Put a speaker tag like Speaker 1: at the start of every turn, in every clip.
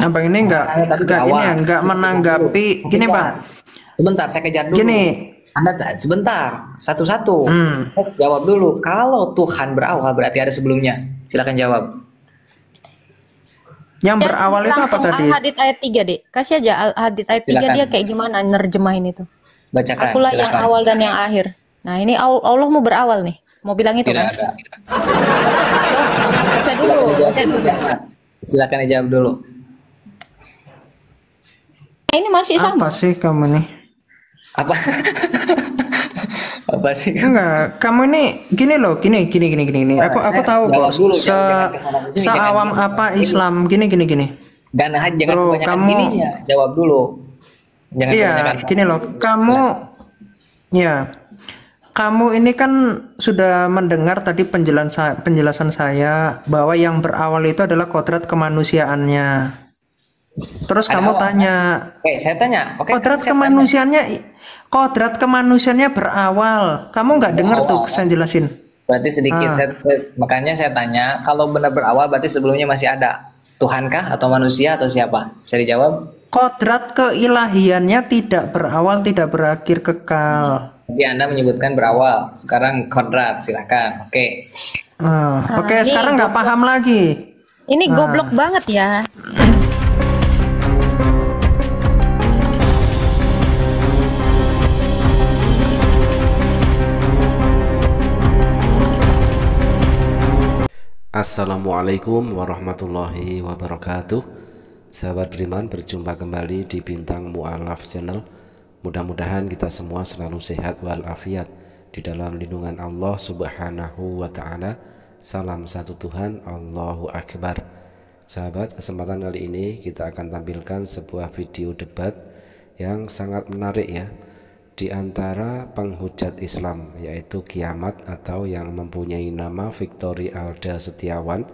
Speaker 1: Nah, ini enggak enggak ini enggak ya, menanggapi gini, Pak, Sebentar, saya kejar dulu. Gini, anda sebentar, satu-satu. Hmm. Eh, jawab dulu. Kalau Tuhan berawal berarti ada sebelumnya. Silakan jawab. Yang ya, berawal itu apa tadi? al hadit
Speaker 2: ayat 3, deh. Kasih aja al ayat tiga dia kayak gimana nerjemahin itu.
Speaker 1: Bacakan. Akulah Silakan. yang awal
Speaker 2: dan yang akhir. Nah, ini Allah mau berawal nih. Mau bilang itu Tidak kan? Ada. Baca dulu, baca dulu.
Speaker 1: Silakan aja dulu.
Speaker 2: Nah, ini masih sama.
Speaker 1: Apa sih kamu nih? Apa?
Speaker 3: apa sih? Enggak, kamu ini gini loh, gini gini gini gini. Nah, aku aku tahu kok. Dulu, se seawam apa Islam gini gini gini. Dan jangan loh, kebanyakan kamu... gininya,
Speaker 1: jawab dulu. Jangan iya, gini loh.
Speaker 3: Kamu nah. ya. Kamu ini kan sudah mendengar tadi penjelasan penjelasan saya bahwa yang berawal itu adalah kodrat kemanusiaannya. Terus Ada kamu awal. tanya. Oke, saya tanya. Oke, kodrat kemanusiaannya tanya. kodrat kemanusiaannya berawal. Kamu nggak dengar tuh kan? saya jelasin. Berarti sedikit ah. saya,
Speaker 1: makanya saya tanya, kalau benar berawal berarti sebelumnya masih ada Tuhankah atau manusia atau siapa? Bisa dijawab? Kodrat keilahiannya tidak berawal, tidak berakhir kekal. Hmm. Jadi Anda menyebutkan berawal, sekarang kodrat, silahkan. Oke. Okay.
Speaker 3: Ah. Oke, okay, ah, sekarang nggak paham lagi.
Speaker 2: Ini ah. goblok banget ya.
Speaker 4: Assalamualaikum warahmatullahi wabarakatuh Sahabat beriman berjumpa kembali di Bintang Mu'alaf Channel Mudah-mudahan kita semua selalu sehat walafiat Di dalam lindungan Allah subhanahu wa ta'ala Salam satu Tuhan Allahu Akbar Sahabat kesempatan kali ini kita akan tampilkan sebuah video debat yang sangat menarik ya di antara penghujat Islam yaitu Kiamat atau yang mempunyai nama Victory Alda Setiawan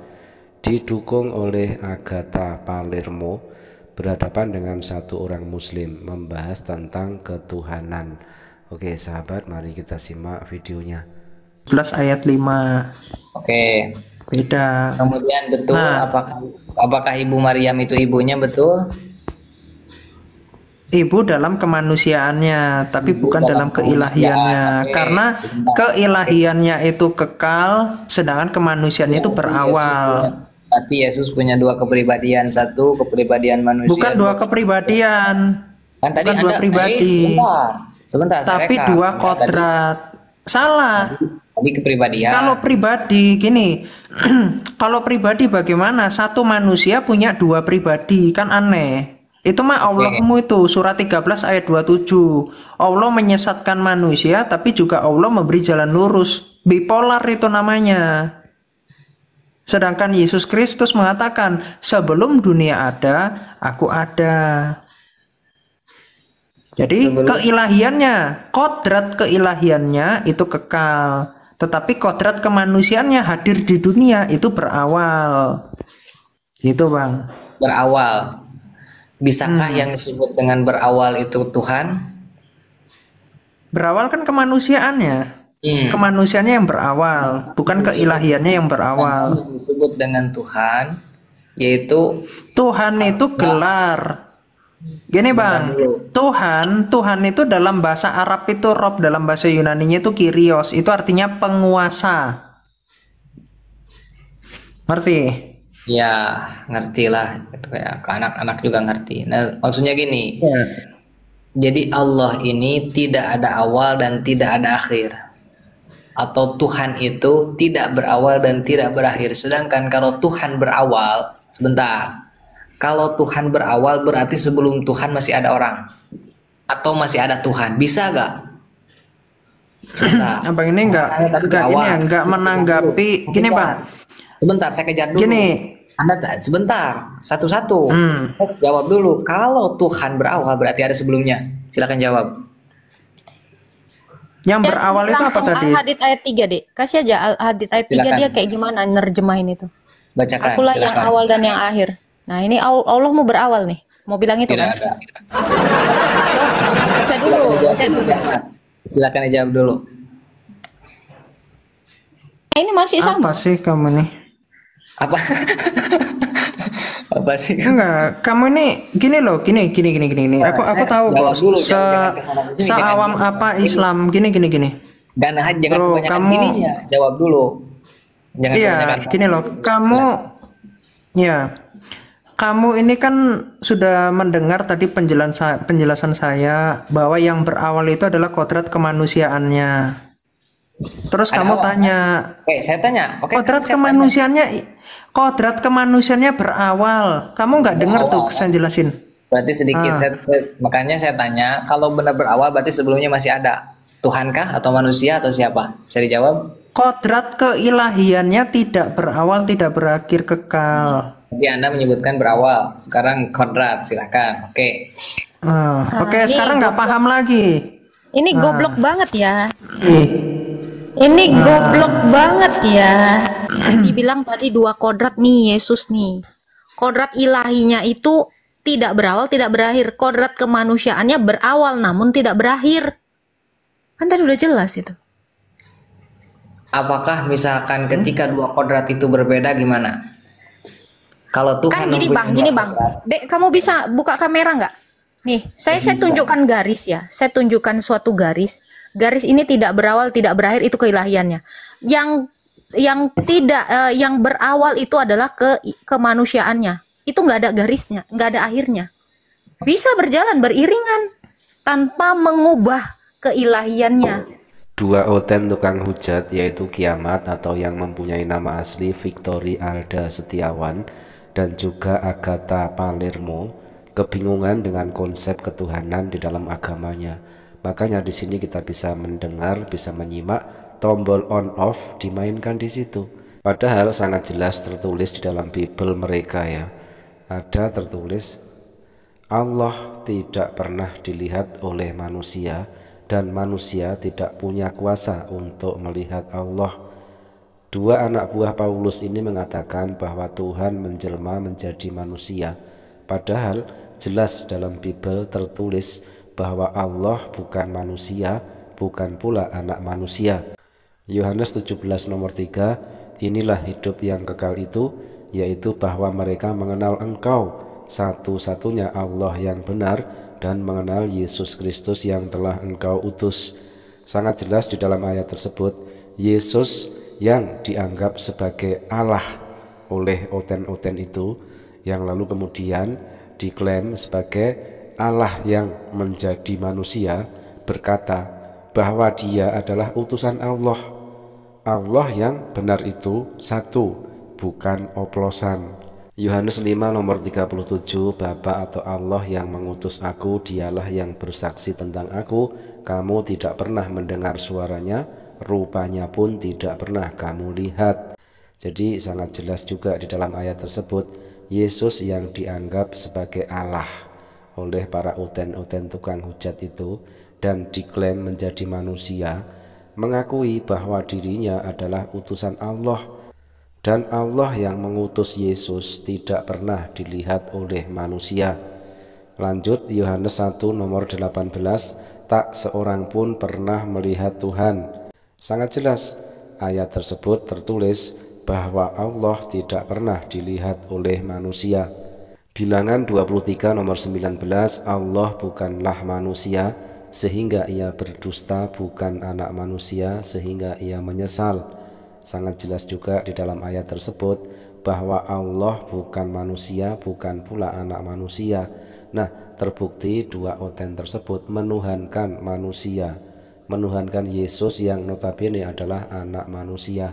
Speaker 4: didukung oleh Agatha Palermo berhadapan dengan satu orang muslim membahas tentang ketuhanan. Oke, sahabat, mari kita simak videonya.
Speaker 3: plus ayat 5. Oke. Beda. Kemudian betul nah. apakah
Speaker 4: apakah Ibu Maryam itu
Speaker 3: ibunya betul? ibu dalam kemanusiaannya tapi ibu bukan dalam keilahiannya karena
Speaker 1: sebentar. keilahiannya
Speaker 3: itu kekal sedangkan kemanusiaan ya, itu oh, iya, berawal Tapi Yesus punya dua kepribadian satu kepribadian manusia bukan dua kepribadian kan tadi bukan anda, pribadi eh, sebentar, sebentar tapi reka. dua kodrat tadi, salah tadi kepribadian kalau pribadi gini kalau pribadi bagaimana satu manusia punya dua pribadi kan aneh itu mah Allahmu itu surat 13 ayat 27. Allah menyesatkan manusia tapi juga Allah memberi jalan lurus. Bipolar itu namanya. Sedangkan Yesus Kristus mengatakan, "Sebelum dunia ada, aku ada." Jadi Sebelum... keilahiannya, kodrat keilahiannya itu kekal. Tetapi kodrat kemanusiaannya
Speaker 1: hadir di dunia itu berawal. Itu bang. Berawal. Bisakah hmm. yang disebut dengan berawal itu Tuhan?
Speaker 3: Berawal kan kemanusiaannya. Hmm. Kemanusiaannya yang berawal, hmm. bukan keilahiannya yang berawal. Yang disebut dengan Tuhan yaitu Tuhan Allah. itu gelar. Gini Bang, Tuhan, Tuhan itu dalam bahasa Arab itu Rob, dalam bahasa Yunani itu Kyrios, itu artinya penguasa.
Speaker 1: Ngerti? ya ngerti lah gitu ya ke anak-anak juga ngerti nah maksudnya gini ya. jadi Allah ini tidak ada awal dan tidak ada akhir atau Tuhan itu tidak berawal dan tidak berakhir sedangkan kalau Tuhan berawal sebentar kalau Tuhan berawal berarti sebelum Tuhan masih ada orang atau masih ada Tuhan bisa gak? Sebentar. Abang ini enggak, enggak, ini ya? enggak menanggapi. Gini, Bang. Sebentar, saya kejar dulu. Gini, anda sebentar, satu-satu. Hmm. Eh, jawab dulu. Kalau Tuhan berawal berarti ada sebelumnya. Silakan jawab. Yang ya, berawal itu apa tadi? Hadit
Speaker 2: ayat 3, Dek. Kasih aja hadit ayat silakan. 3 dia kayak gimana nerjemahin itu.
Speaker 1: Bacakan. Akulah silakan. yang awal
Speaker 2: dan yang akhir. Nah, ini Allah mau berawal nih. Mau bilang itu Tidak kan? Ada.
Speaker 4: baca dulu,
Speaker 2: baca dulu.
Speaker 1: Silakan jawab dulu. Nah, ini masih sama. Apa sih kamu nih? apa apa sih enggak
Speaker 3: kamu ini gini loh gini gini gini gini nah, aku aku tahu kok se se awam apa Islam gini gini gini dan jangan Bro, kebanyakan kamu, gininya
Speaker 1: jawab dulu jangan iya gini loh
Speaker 3: kamu nah. ya kamu ini kan sudah mendengar tadi penjelasan penjelasan saya bahwa yang berawal itu adalah kodrat kemanusiaannya Terus Ada kamu awal. tanya.
Speaker 1: Oke, eh, saya tanya.
Speaker 3: Oke, kodrat kemanusiaannya, tanya. kodrat kemanusiaannya berawal. Kamu nggak dengar tuh saya jelasin. Berarti sedikit. Ah. Saya,
Speaker 1: makanya saya tanya, kalau benar berawal, berarti sebelumnya masih ada Tuhankah atau manusia atau siapa? Bisa dijawab?
Speaker 3: Kodrat keilahiannya tidak berawal, tidak berakhir kekal.
Speaker 1: Hmm. Jadi Anda menyebutkan berawal. Sekarang kodrat, silakan. Oke. Okay.
Speaker 3: Ah. Oke, okay, ah, sekarang nggak paham lagi.
Speaker 2: Ini goblok ah. banget ya. Eh ini nah. goblok banget ya. Kan dibilang tadi dua kodrat nih Yesus nih. Kodrat ilahinya itu tidak berawal, tidak berakhir. Kodrat kemanusiaannya berawal namun tidak berakhir. Kan tadi udah jelas itu.
Speaker 1: Apakah misalkan hmm? ketika dua kodrat itu berbeda gimana? Kalau Tuhan kan gini bang, gini
Speaker 2: bang, dek kamu bisa buka kamera nggak? Nih, saya saya tunjukkan garis ya, saya tunjukkan suatu garis garis ini tidak berawal tidak berakhir itu keilahiannya yang yang tidak uh, yang berawal itu adalah ke kemanusiaannya itu nggak ada garisnya nggak ada akhirnya bisa berjalan beriringan tanpa mengubah keilahiannya
Speaker 4: dua oten tukang hujat yaitu Kiamat atau yang mempunyai nama asli Victory Alda Setiawan dan juga Agatha Palermo kebingungan dengan konsep ketuhanan di dalam agamanya Makanya di sini kita bisa mendengar, bisa menyimak tombol on off dimainkan di situ. Padahal sangat jelas tertulis di dalam Bible mereka ya. Ada tertulis Allah tidak pernah dilihat oleh manusia dan manusia tidak punya kuasa untuk melihat Allah. Dua anak buah Paulus ini mengatakan bahwa Tuhan menjelma menjadi manusia. Padahal jelas dalam Bible tertulis bahwa Allah bukan manusia, bukan pula anak manusia. Yohanes 17 nomor 3, inilah hidup yang kekal itu, yaitu bahwa mereka mengenal engkau, satu-satunya Allah yang benar, dan mengenal Yesus Kristus yang telah engkau utus. Sangat jelas di dalam ayat tersebut, Yesus yang dianggap sebagai Allah oleh oten-oten itu, yang lalu kemudian diklaim sebagai Allah yang menjadi manusia berkata bahwa dia adalah utusan Allah. Allah yang benar itu satu, bukan oplosan. Yohanes 5 nomor 37 Bapa atau Allah yang mengutus aku dialah yang bersaksi tentang aku kamu tidak pernah mendengar suaranya rupanya pun tidak pernah kamu lihat jadi sangat jelas juga di dalam ayat tersebut Yesus yang dianggap sebagai Allah oleh para uten-uten tukang hujat itu dan diklaim menjadi manusia, mengakui bahwa dirinya adalah utusan Allah dan Allah yang mengutus Yesus tidak pernah dilihat oleh manusia. Lanjut Yohanes 1 nomor 18, tak seorang pun pernah melihat Tuhan. Sangat jelas ayat tersebut tertulis bahwa Allah tidak pernah dilihat oleh manusia. Bilangan 23 nomor 19 Allah bukanlah manusia sehingga ia berdusta bukan anak manusia sehingga ia menyesal Sangat jelas juga di dalam ayat tersebut bahwa Allah bukan manusia bukan pula anak manusia Nah terbukti dua oten tersebut menuhankan manusia Menuhankan Yesus yang notabene adalah anak manusia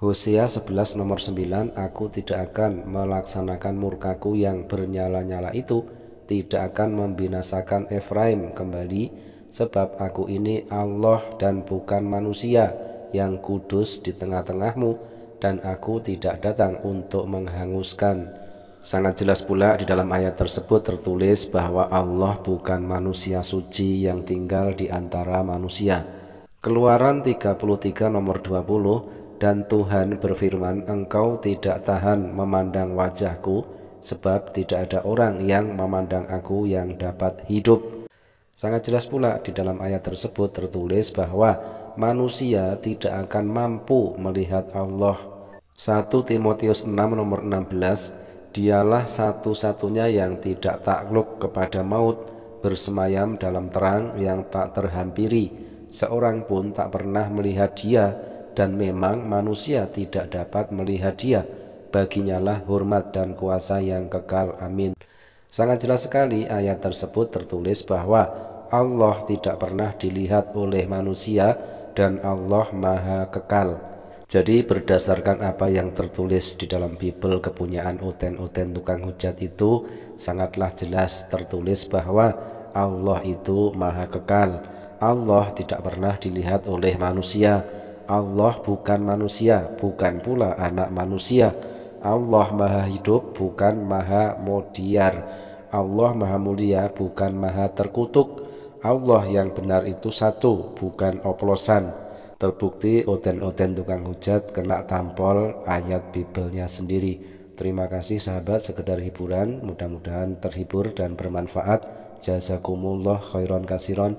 Speaker 4: Hosea 11 nomor 9 Aku tidak akan melaksanakan murkaku yang bernyala-nyala itu Tidak akan membinasakan Efraim kembali Sebab aku ini Allah dan bukan manusia Yang kudus di tengah-tengahmu Dan aku tidak datang untuk menghanguskan Sangat jelas pula di dalam ayat tersebut tertulis bahwa Allah bukan manusia suci yang tinggal di antara manusia Keluaran 33 nomor 20 dan Tuhan berfirman, Engkau tidak tahan memandang wajahku, sebab tidak ada orang yang memandang aku yang dapat hidup. Sangat jelas pula di dalam ayat tersebut tertulis bahwa manusia tidak akan mampu melihat Allah. 1 Timotius 6 nomor 16, dialah satu-satunya yang tidak takluk kepada maut, bersemayam dalam terang yang tak terhampiri. Seorang pun tak pernah melihat dia, dan memang manusia tidak dapat melihat dia baginyalah hormat dan kuasa yang kekal amin sangat jelas sekali ayat tersebut tertulis bahwa Allah tidak pernah dilihat oleh manusia dan Allah maha kekal jadi berdasarkan apa yang tertulis di dalam Bible kepunyaan Uten Uten tukang hujat itu sangatlah jelas tertulis bahwa Allah itu maha kekal. Allah tidak pernah dilihat oleh manusia Allah bukan manusia, bukan pula anak manusia. Allah maha hidup, bukan maha modiar. Allah maha mulia, bukan maha terkutuk. Allah yang benar itu satu, bukan oplosan. Terbukti oten-oten tukang hujat kena tampol ayat Bibelnya sendiri. Terima kasih sahabat sekedar hiburan, mudah-mudahan terhibur dan bermanfaat. Jazakumullah khairan kasiron.